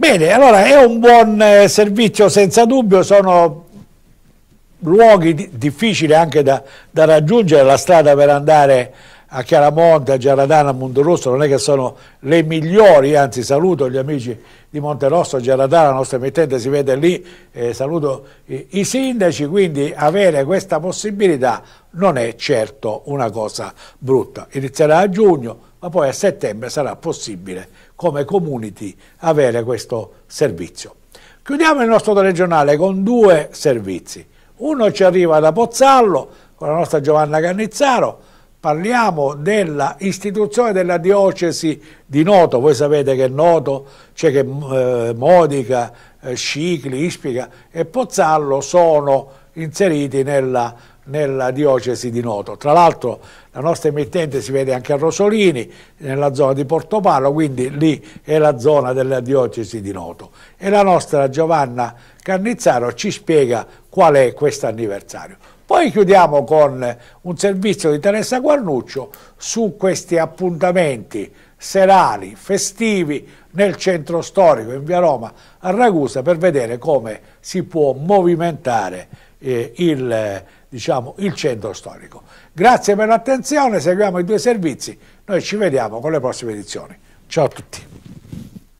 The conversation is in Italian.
Bene, allora è un buon eh, servizio senza dubbio, sono luoghi difficili anche da, da raggiungere, la strada per andare a Chiaramonte, a Giaradana, a Monterosso non è che sono le migliori, anzi saluto gli amici di Monterosso, Giaradana, la nostra emittente si vede lì, eh, saluto i, i, sindaci, quindi avere questa possibilità non è certo una cosa brutta. Inizierà a giugno, ma poi a settembre sarà possibile come community avere questo servizio. Chiudiamo il nostro regionale con due servizi. Uno ci arriva da Pozzallo con la nostra Giovanna Cannizzaro, parliamo della istituzione della diocesi di Noto, voi sapete che Noto c'è che eh, Modica, eh, Scicli, Ispica e Pozzallo sono inseriti nella, nella diocesi di Noto. Tra l'altro la nostra emittente si vede anche a Rosolini, nella zona di Portopalo, quindi lì è la zona della diocesi di Noto. E la nostra Giovanna Carnizzaro ci spiega qual è questo anniversario. Poi chiudiamo con un servizio di Teresa Guarnuccio su questi appuntamenti serali, festivi nel centro storico, in via Roma, a Ragusa, per vedere come si può movimentare eh, il, diciamo, il centro storico. Grazie per l'attenzione, seguiamo i due servizi, noi ci vediamo con le prossime edizioni. Ciao a tutti.